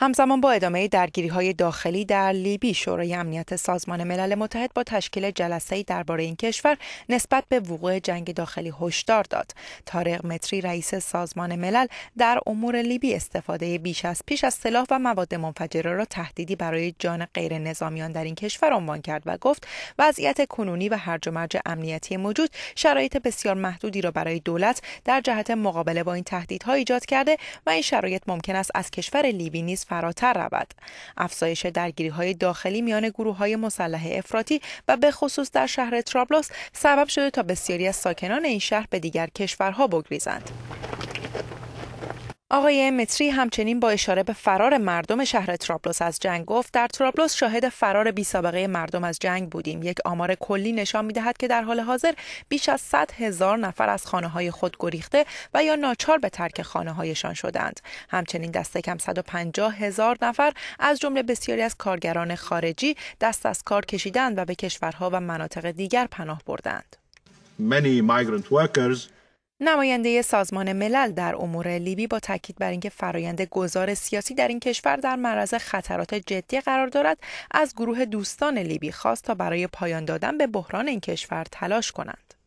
همزمان با ادامه درگیری های داخلی در لیبی شورای امنیت سازمان ملل متحد با تشکیل جلسه درباره این کشور نسبت به وقوع جنگ داخلی هشدار داد تارق متری رئیس سازمان ملل در امور لیبی استفاده بیش از پیش از سلاح و مواد منفجره را تهدیدی برای جان غیر نظامیان در این کشور عنوان کرد و گفت وضعیت کنونی و هرج و مرج امنیتی موجود شرایط بسیار محدودی را برای دولت در جهت مقابله با این تهدیدها ایجاد کرده و این شرایط ممکن است از کشور لیبی نیز فراتر رود افزایش درگیری های داخلی میان گروه های مسلح افراطی و به خصوص در شهر ترابلس سبب شده تا بسیاری از ساکنان این شهر به دیگر کشورها بگریزند آقای متری همچنین با اشاره به فرار مردم شهر ترابلوس از جنگ گفت در ترابلوس شاهد فرار بی سابقه مردم از جنگ بودیم یک آمار کلی نشان می دهد که در حال حاضر بیش از 100 هزار نفر از خانه های خود گریخته و یا ناچار به ترک خانه هایشان شدند همچنین دست کم 150 هزار نفر از جمله بسیاری از کارگران خارجی دست از کار کشیدند و به کشورها و مناطق دیگر پناه بردند workers نماینده سازمان ملل در امور لیبی با تاکید بر اینکه فرایند گذار سیاسی در این کشور در معرض خطرات جدی قرار دارد از گروه دوستان لیبی خواست تا برای پایان دادن به بحران این کشور تلاش کنند